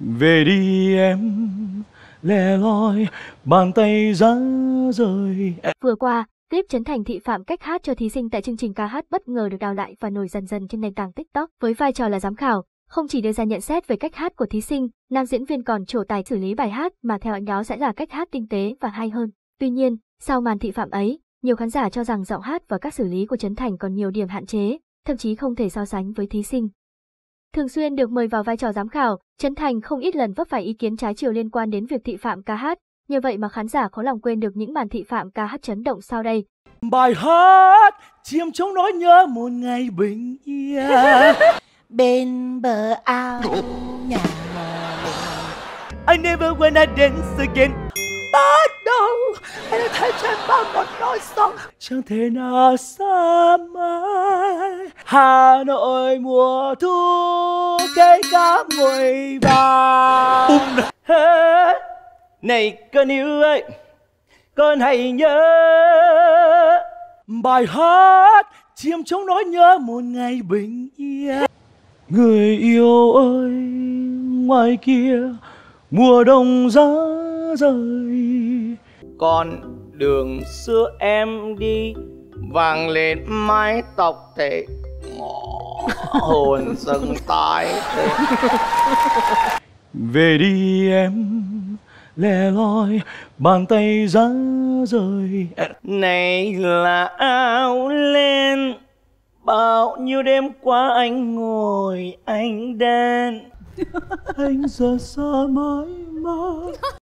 Về đi em lẻ loi bàn tay giá rời Vừa qua, clip Trấn Thành thị phạm cách hát cho thí sinh tại chương trình ca hát bất ngờ được đào lại và nổi dần dần trên nền tảng TikTok với vai trò là giám khảo. Không chỉ đưa ra nhận xét về cách hát của thí sinh, nam diễn viên còn trổ tài xử lý bài hát mà theo anh đó sẽ là cách hát tinh tế và hay hơn. Tuy nhiên, sau màn thị phạm ấy, nhiều khán giả cho rằng giọng hát và các xử lý của Trấn Thành còn nhiều điểm hạn chế, thậm chí không thể so sánh với thí sinh. Thường xuyên được mời vào vai trò giám khảo, Trấn Thành không ít lần vấp phải ý kiến trái chiều liên quan đến việc thị phạm ca hát, Như vậy mà khán giả khó lòng quên được những màn thị phạm ca hát chấn động sau đây. Bài hát chiêm trống nói nhớ một ngày bình yên bên bờ ao nhà I never wanna dance again Bắt đầu Anh đã thấy trên bao một nói xong Chẳng thể nào xa mơ Hà Nội mùa thu cây cáp mùi vàng Hết Này con yêu ơi Con hãy nhớ Bài hát Chiêm trống nói nhớ một ngày bình yên Người yêu ơi Ngoài kia Mùa đông giá rời Con đường xưa em đi vàng lên mái tóc thể hồn sân tái về đi em lẻ loi bàn tay giá rời này là áo len bao nhiêu đêm qua anh ngồi anh đen anh giờ xa mãi mãi